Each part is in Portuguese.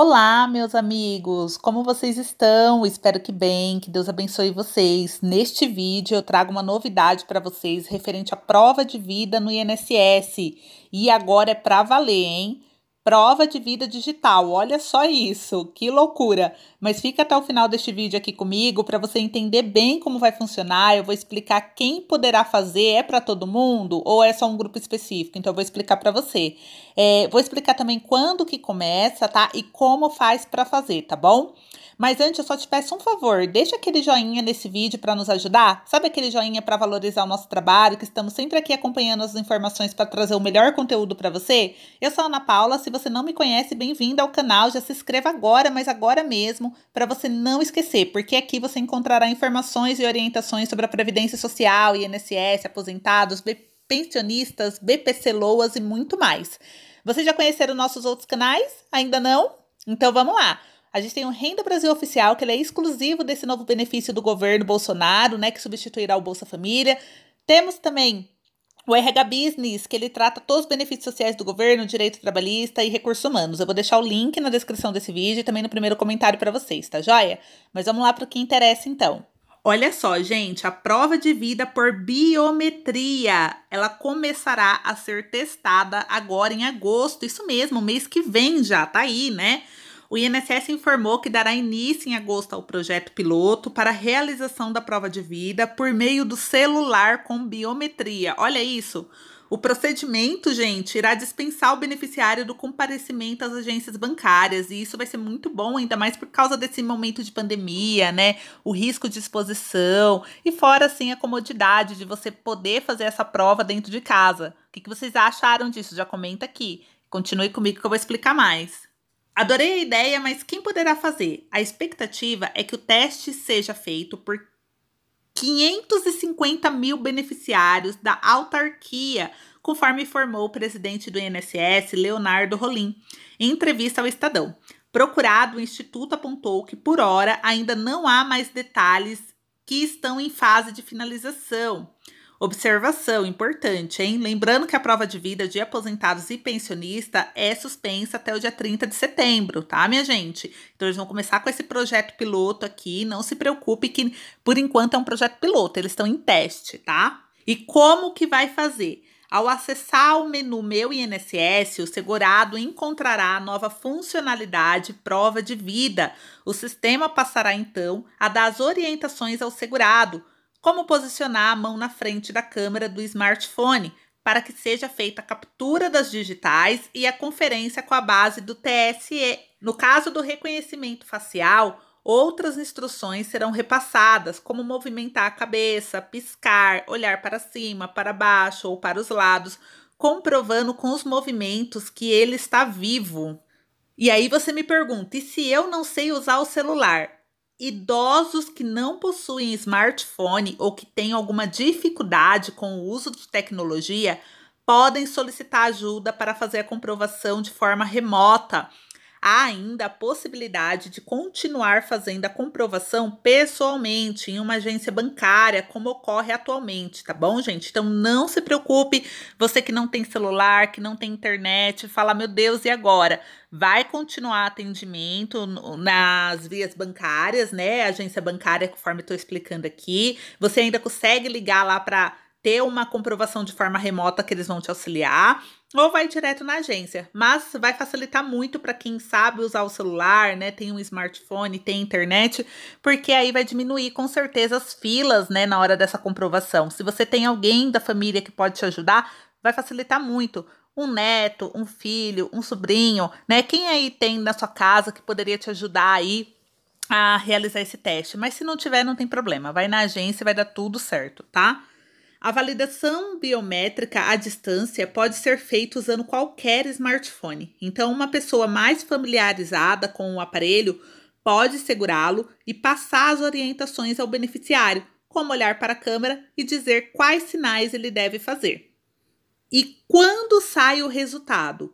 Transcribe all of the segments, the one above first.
Olá, meus amigos! Como vocês estão? Espero que bem, que Deus abençoe vocês. Neste vídeo eu trago uma novidade para vocês referente à prova de vida no INSS. E agora é para valer, hein? prova de vida digital. Olha só isso, que loucura! Mas fica até o final deste vídeo aqui comigo para você entender bem como vai funcionar. Eu vou explicar quem poderá fazer, é para todo mundo ou é só um grupo específico? Então eu vou explicar para você. É, vou explicar também quando que começa, tá? E como faz para fazer, tá bom? Mas antes, eu só te peço um favor: deixa aquele joinha nesse vídeo para nos ajudar. Sabe aquele joinha para valorizar o nosso trabalho, que estamos sempre aqui acompanhando as informações para trazer o melhor conteúdo para você? Eu sou a Ana Paula. Se você não me conhece, bem-vinda ao canal. Já se inscreva agora, mas agora mesmo, para você não esquecer, porque aqui você encontrará informações e orientações sobre a Previdência Social, INSS, aposentados, pensionistas, BPC Loas e muito mais. Vocês já conheceram nossos outros canais? Ainda não? Então vamos lá! A gente tem o Renda Brasil Oficial, que é exclusivo desse novo benefício do governo Bolsonaro, né, que substituirá o Bolsa Família. Temos também o RH Business, que ele trata todos os benefícios sociais do governo, direito trabalhista e recursos humanos. Eu vou deixar o link na descrição desse vídeo e também no primeiro comentário para vocês, tá joia? Mas vamos lá para o que interessa então. Olha só, gente, a prova de vida por biometria, ela começará a ser testada agora em agosto, isso mesmo, mês que vem já, tá aí, né? O INSS informou que dará início em agosto ao projeto piloto para realização da prova de vida por meio do celular com biometria. Olha isso! O procedimento, gente, irá dispensar o beneficiário do comparecimento às agências bancárias, e isso vai ser muito bom, ainda mais por causa desse momento de pandemia, né? O risco de exposição e fora assim a comodidade de você poder fazer essa prova dentro de casa. O que, que vocês acharam disso? Já comenta aqui. Continue comigo que eu vou explicar mais. Adorei a ideia, mas quem poderá fazer? A expectativa é que o teste seja feito por 550 mil beneficiários da autarquia, conforme informou o presidente do INSS, Leonardo Rolim, em entrevista ao Estadão. Procurado, o Instituto apontou que, por hora, ainda não há mais detalhes que estão em fase de finalização. Observação importante, hein? Lembrando que a prova de vida de aposentados e pensionista é suspensa até o dia 30 de setembro, tá, minha gente? Então eles vão começar com esse projeto piloto aqui. Não se preocupe que por enquanto é um projeto piloto, eles estão em teste, tá? E como que vai fazer? Ao acessar o menu Meu INSS, o segurado encontrará a nova funcionalidade Prova de Vida. O sistema passará então a dar as orientações ao segurado como posicionar a mão na frente da câmera do smartphone para que seja feita a captura das digitais e a conferência com a base do TSE. No caso do reconhecimento facial, Outras instruções serão repassadas, como movimentar a cabeça, piscar, olhar para cima, para baixo ou para os lados, comprovando com os movimentos que ele está vivo. E aí você me pergunta: e se eu não sei usar o celular? Idosos que não possuem smartphone ou que têm alguma dificuldade com o uso de tecnologia podem solicitar ajuda para fazer a comprovação de forma remota Há ainda a possibilidade de continuar fazendo a comprovação pessoalmente em uma agência bancária, como ocorre atualmente, tá bom, gente? Então não se preocupe, você que não tem celular, que não tem internet, fala, meu Deus, e agora? Vai continuar atendimento nas vias bancárias, né? Agência bancária, conforme estou explicando aqui. Você ainda consegue ligar lá para ter uma comprovação de forma remota que eles vão te auxiliar ou vai direto na agência, mas vai facilitar muito para quem sabe usar o celular, né? Tem um smartphone, tem internet, porque aí vai diminuir com certeza as filas, né, na hora dessa comprovação. Se você tem alguém da família que pode te ajudar, vai facilitar muito. Um neto, um filho, um sobrinho, né? Quem aí tem na sua casa que poderia te ajudar aí a realizar esse teste? Mas se não tiver, não tem problema. Vai na agência, vai dar tudo certo, tá? A validação biométrica à distância pode ser feita usando qualquer smartphone, então, uma pessoa mais familiarizada com o aparelho pode segurá-lo e passar as orientações ao beneficiário, como olhar para a câmera e dizer quais sinais ele deve fazer. E quando sai o resultado?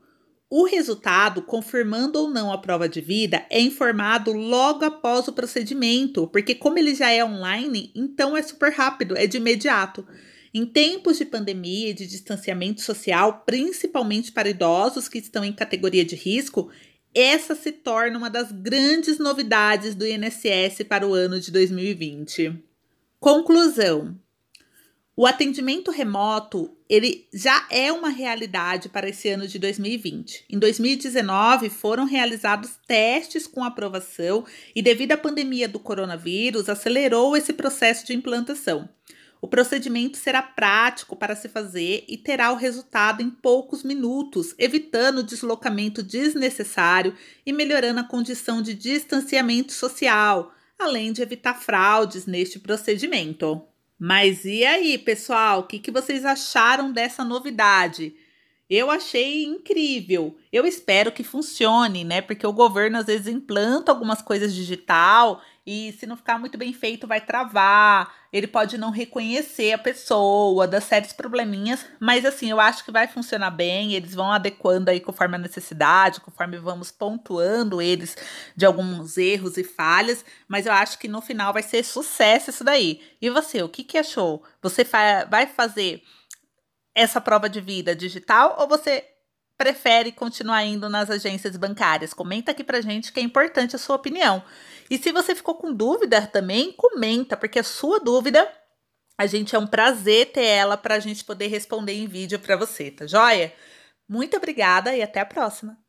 O resultado, confirmando ou não a prova de vida, é informado logo após o procedimento, porque, como ele já é online, então é super rápido, é de imediato. Em tempos de pandemia e de distanciamento social, principalmente para idosos que estão em categoria de risco, essa se torna uma das grandes novidades do INSS para o ano de 2020. Conclusão: o atendimento remoto, ele já é uma realidade para esse ano de 2020. Em 2019, foram realizados testes com aprovação e devido à pandemia do coronavírus, acelerou esse processo de implantação. O procedimento será prático para se fazer e terá o resultado em poucos minutos, evitando o deslocamento desnecessário e melhorando a condição de distanciamento social, além de evitar fraudes neste procedimento. Mas e aí, pessoal, o que, que vocês acharam dessa novidade? Eu achei incrível. Eu espero que funcione, né? Porque o governo às vezes implanta algumas coisas digital e se não ficar muito bem feito, vai travar. Ele pode não reconhecer a pessoa, dar sérios probleminhas, mas assim, eu acho que vai funcionar bem. Eles vão adequando aí conforme a necessidade, conforme vamos pontuando eles de alguns erros e falhas, mas eu acho que no final vai ser sucesso isso daí. E você, o que, que achou? Você fa vai fazer essa prova de vida digital ou você prefere continuar indo nas agências bancárias? Comenta aqui pra gente que é importante a sua opinião. E se você ficou com dúvida também, comenta, porque a sua dúvida, a gente é um prazer ter ela para a gente poder responder em vídeo para você, tá joia? Muito obrigada e até a próxima!